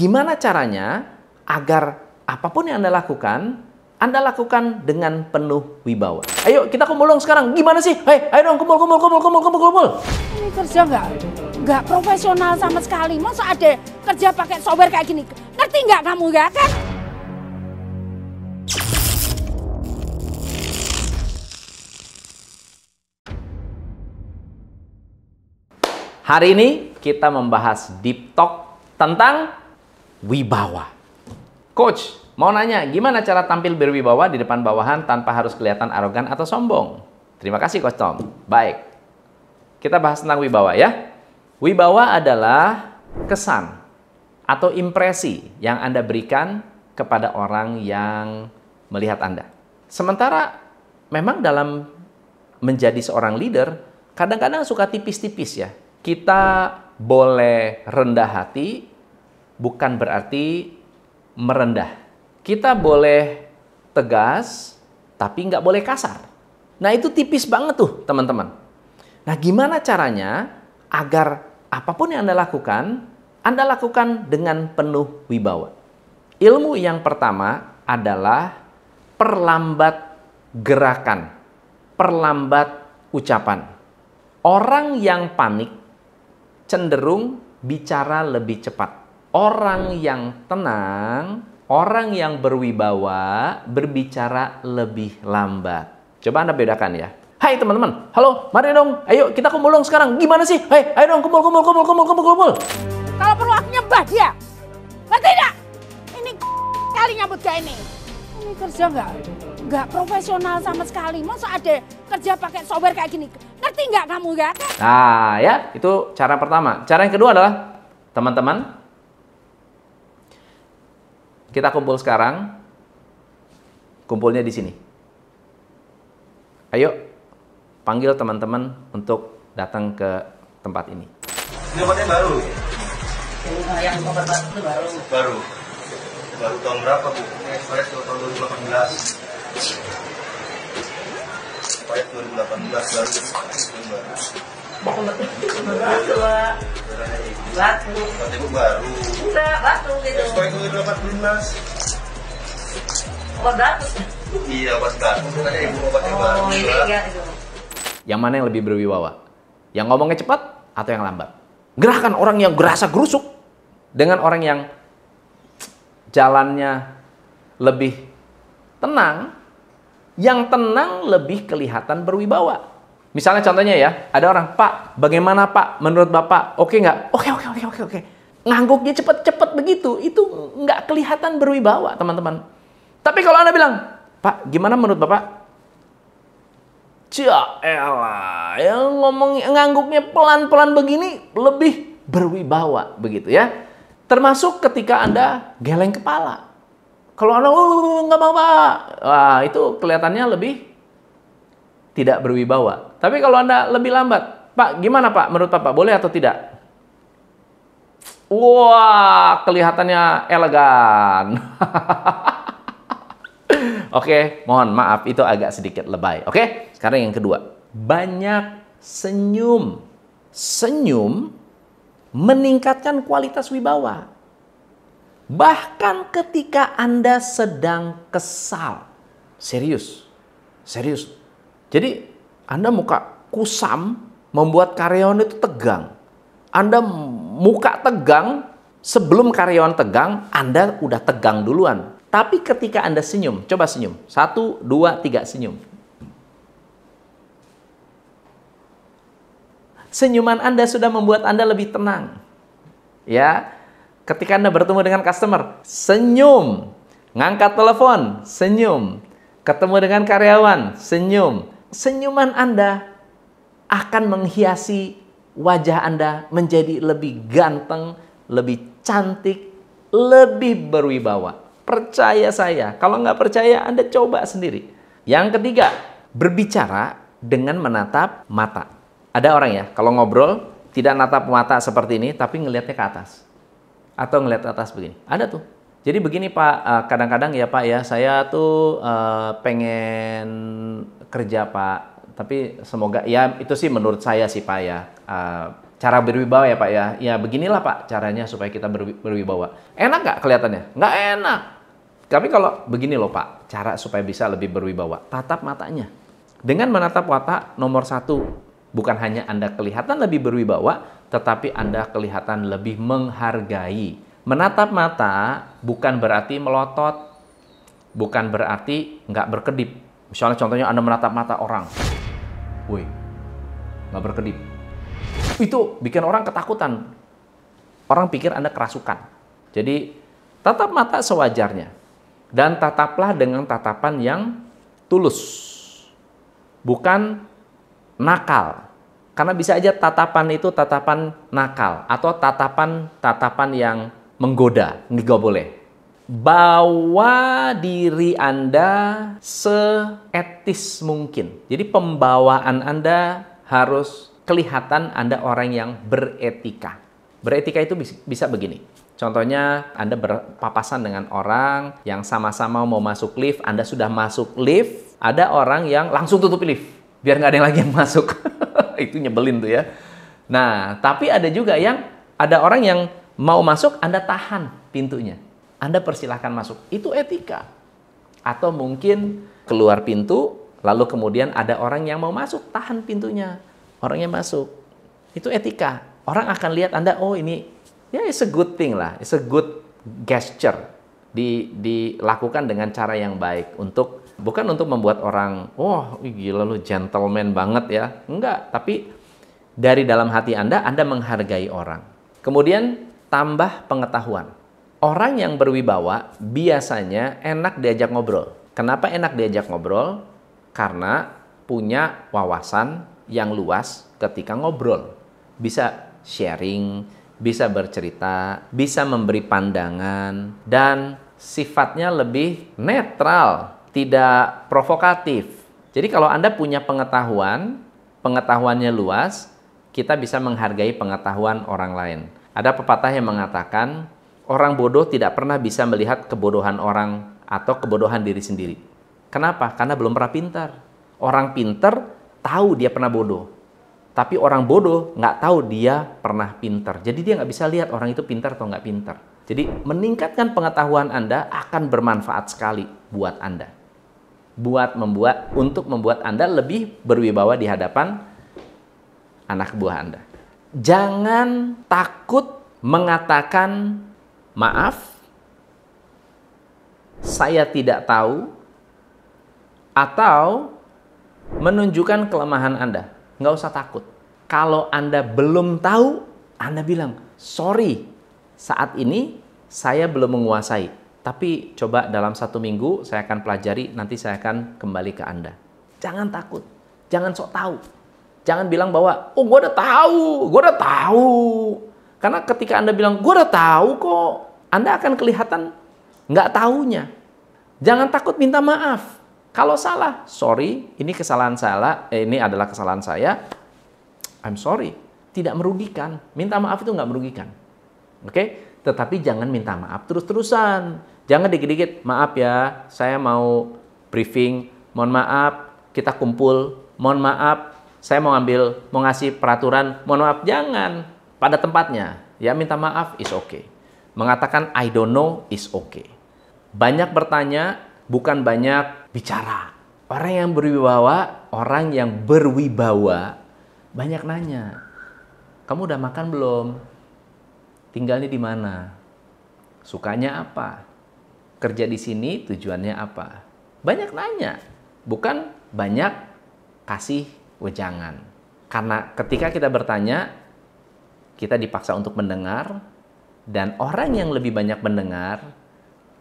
Gimana caranya agar apapun yang Anda lakukan, Anda lakukan dengan penuh wibawa. Ayo kita kumpul dong sekarang. Gimana sih? Hei, ayo dong kumpul, kumpul, kumpul, kumpul, kumpul, kumpul. Ini kerja nggak? Nggak profesional sama sekali. Masa ada kerja pakai software kayak gini? Ngerti nggak kamu ya kan? Hari ini kita membahas deep talk tentang Wibawa, Coach, mau nanya, gimana cara tampil berwibawa di depan bawahan tanpa harus kelihatan arogan atau sombong? Terima kasih Coach Tom. Baik. Kita bahas tentang wibawa ya. Wibawa adalah kesan atau impresi yang Anda berikan kepada orang yang melihat Anda. Sementara memang dalam menjadi seorang leader, kadang-kadang suka tipis-tipis ya. Kita boleh rendah hati, bukan berarti merendah. Kita boleh tegas, tapi nggak boleh kasar. Nah itu tipis banget tuh teman-teman. Nah gimana caranya agar apapun yang Anda lakukan, Anda lakukan dengan penuh wibawa. Ilmu yang pertama adalah perlambat gerakan, perlambat ucapan. Orang yang panik cenderung bicara lebih cepat. Orang yang tenang, orang yang berwibawa berbicara lebih lambat. Coba Anda bedakan ya. Hai teman-teman, halo, mari dong, ayo kita kumpul dong sekarang. Gimana sih? Hei, ayo dong kumpul, kumpul, kumpul, kumpul, kumpul, kumpul. Kalau perlu aku nyembah dia. Lah tidak, ini kali nyambut kayak ini. Ini kerja nggak? Nggak profesional sama sekali. Masa ada kerja pakai software kayak gini? Ngerti nggak kamu ya? Nah ya, itu cara pertama. Cara yang kedua adalah, teman-teman, kita kumpul sekarang. Kumpulnya di sini. Ayo, panggil teman-teman untuk datang ke tempat ini. Ini obatnya baru. Eh, yang obat itu baru. Baru. Baru tahun berapa bu? Ini tahun 2018. Expired 2018 baru. Baru yang mana yang lebih berwibawa yang ngomongnya cepat atau yang lambat Gerakan orang yang gerasa gerusuk dengan orang yang jalannya lebih tenang yang tenang lebih kelihatan berwibawa Misalnya contohnya ya, ada orang, Pak, bagaimana Pak, menurut Bapak, oke okay nggak? Oke, okay, oke, okay, oke, oke, oke. Ngangguknya cepet-cepet begitu, itu nggak kelihatan berwibawa, teman-teman. Tapi kalau Anda bilang, Pak, gimana menurut Bapak? elah, yang ngomong ngangguknya pelan-pelan begini lebih berwibawa begitu ya. Termasuk ketika Anda geleng kepala. Kalau Anda, oh, nggak mau Pak. Wah, itu kelihatannya lebih tidak berwibawa. Tapi kalau Anda lebih lambat, Pak, gimana Pak? Menurut Pak, boleh atau tidak? Wah, kelihatannya elegan. Oke, okay, mohon maaf itu agak sedikit lebay. Oke, okay? sekarang yang kedua. Banyak senyum. Senyum meningkatkan kualitas wibawa. Bahkan ketika Anda sedang kesal. Serius. Serius. Jadi anda muka kusam membuat karyawan itu tegang. Anda muka tegang sebelum karyawan tegang, Anda udah tegang duluan. Tapi ketika Anda senyum, coba senyum. Satu, dua, tiga, senyum. Senyuman Anda sudah membuat Anda lebih tenang. Ya, ketika Anda bertemu dengan customer, senyum. Ngangkat telepon, senyum. Ketemu dengan karyawan, senyum senyuman Anda akan menghiasi wajah Anda menjadi lebih ganteng, lebih cantik, lebih berwibawa. Percaya saya, kalau nggak percaya Anda coba sendiri. Yang ketiga, berbicara dengan menatap mata. Ada orang ya, kalau ngobrol tidak natap mata seperti ini, tapi ngelihatnya ke atas. Atau ngelihat ke atas begini. Ada tuh. Jadi begini Pak, eh, kadang-kadang ya Pak ya, saya tuh eh, pengen kerja Pak. Tapi semoga ya itu sih menurut saya sih Pak ya. Uh, cara berwibawa ya Pak ya. Ya beginilah Pak caranya supaya kita berwibawa. Enak nggak kelihatannya? Nggak enak. Tapi kalau begini loh Pak, cara supaya bisa lebih berwibawa. Tatap matanya. Dengan menatap watak nomor satu, bukan hanya Anda kelihatan lebih berwibawa, tetapi Anda kelihatan lebih menghargai. Menatap mata bukan berarti melotot, bukan berarti nggak berkedip, Misalnya contohnya Anda menatap mata orang. Woi, nggak berkedip. Itu bikin orang ketakutan. Orang pikir Anda kerasukan. Jadi, tatap mata sewajarnya. Dan tataplah dengan tatapan yang tulus. Bukan nakal. Karena bisa aja tatapan itu tatapan nakal atau tatapan-tatapan yang menggoda, nggak boleh bawa diri Anda seetis mungkin. Jadi pembawaan Anda harus kelihatan Anda orang yang beretika. Beretika itu bisa begini. Contohnya Anda berpapasan dengan orang yang sama-sama mau masuk lift, Anda sudah masuk lift, ada orang yang langsung tutup lift biar nggak ada yang lagi yang masuk. itu nyebelin tuh ya. Nah, tapi ada juga yang ada orang yang mau masuk Anda tahan pintunya. Anda persilahkan masuk. Itu etika. Atau mungkin keluar pintu, lalu kemudian ada orang yang mau masuk, tahan pintunya. Orangnya masuk. Itu etika. Orang akan lihat Anda, oh ini, ya it's a good thing lah. It's a good gesture. Di, dilakukan dengan cara yang baik untuk bukan untuk membuat orang wah oh, gila lu gentleman banget ya enggak tapi dari dalam hati Anda Anda menghargai orang kemudian tambah pengetahuan Orang yang berwibawa biasanya enak diajak ngobrol. Kenapa enak diajak ngobrol? Karena punya wawasan yang luas ketika ngobrol. Bisa sharing, bisa bercerita, bisa memberi pandangan, dan sifatnya lebih netral, tidak provokatif. Jadi kalau Anda punya pengetahuan, pengetahuannya luas, kita bisa menghargai pengetahuan orang lain. Ada pepatah yang mengatakan, orang bodoh tidak pernah bisa melihat kebodohan orang atau kebodohan diri sendiri. Kenapa? Karena belum pernah pintar. Orang pintar tahu dia pernah bodoh. Tapi orang bodoh nggak tahu dia pernah pintar. Jadi dia nggak bisa lihat orang itu pintar atau nggak pintar. Jadi meningkatkan pengetahuan Anda akan bermanfaat sekali buat Anda. Buat membuat untuk membuat Anda lebih berwibawa di hadapan anak buah Anda. Jangan takut mengatakan maaf, saya tidak tahu, atau menunjukkan kelemahan Anda. Nggak usah takut. Kalau Anda belum tahu, Anda bilang, sorry, saat ini saya belum menguasai. Tapi coba dalam satu minggu saya akan pelajari, nanti saya akan kembali ke Anda. Jangan takut, jangan sok tahu. Jangan bilang bahwa, oh gue udah tahu, gue udah tahu. Karena ketika Anda bilang, gue udah tahu kok, Anda akan kelihatan nggak tahunya. Jangan takut minta maaf. Kalau salah, sorry, ini kesalahan salah, eh, ini adalah kesalahan saya. I'm sorry, tidak merugikan. Minta maaf itu nggak merugikan. Oke, okay? tetapi jangan minta maaf terus-terusan. Jangan dikit-dikit, maaf ya, saya mau briefing, mohon maaf, kita kumpul, mohon maaf, saya mau ambil, mau ngasih peraturan, mohon maaf, jangan pada tempatnya. Ya minta maaf is okay. Mengatakan I don't know is okay. Banyak bertanya bukan banyak bicara. Orang yang berwibawa, orang yang berwibawa banyak nanya. Kamu udah makan belum? Tinggalnya di mana? Sukanya apa? Kerja di sini tujuannya apa? Banyak nanya, bukan banyak kasih wejangan. Karena ketika kita bertanya, kita dipaksa untuk mendengar dan orang yang lebih banyak mendengar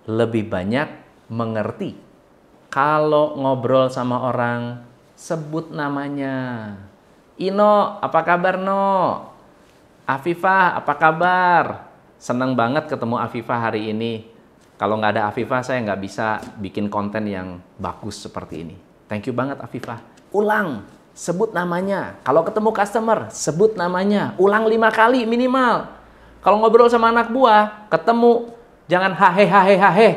lebih banyak mengerti. Kalau ngobrol sama orang, sebut namanya. Ino, apa kabar No? Afifah, apa kabar? Senang banget ketemu Afifah hari ini. Kalau nggak ada Afifah, saya nggak bisa bikin konten yang bagus seperti ini. Thank you banget Afifah. Ulang, sebut namanya. Kalau ketemu customer, sebut namanya. Ulang lima kali minimal. Kalau ngobrol sama anak buah, ketemu, jangan hahe hahe hahe.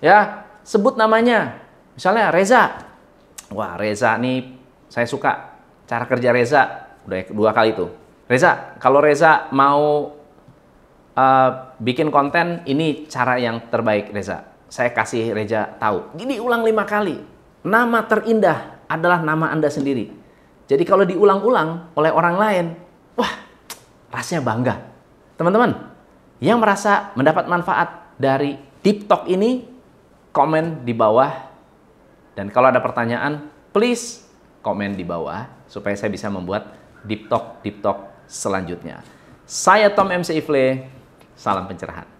Ya, sebut namanya. Misalnya Reza. Wah Reza nih, saya suka cara kerja Reza. Udah dua kali itu. Reza, kalau Reza mau uh, bikin konten, ini cara yang terbaik Reza. Saya kasih Reza tahu. Gini ulang lima kali. Nama terindah adalah nama Anda sendiri jadi kalau diulang-ulang oleh orang lain, wah rasanya bangga. Teman-teman, yang merasa mendapat manfaat dari TikTok ini, komen di bawah. Dan kalau ada pertanyaan, please komen di bawah supaya saya bisa membuat Deep tiktok selanjutnya. Saya Tom MC Ifle, salam pencerahan.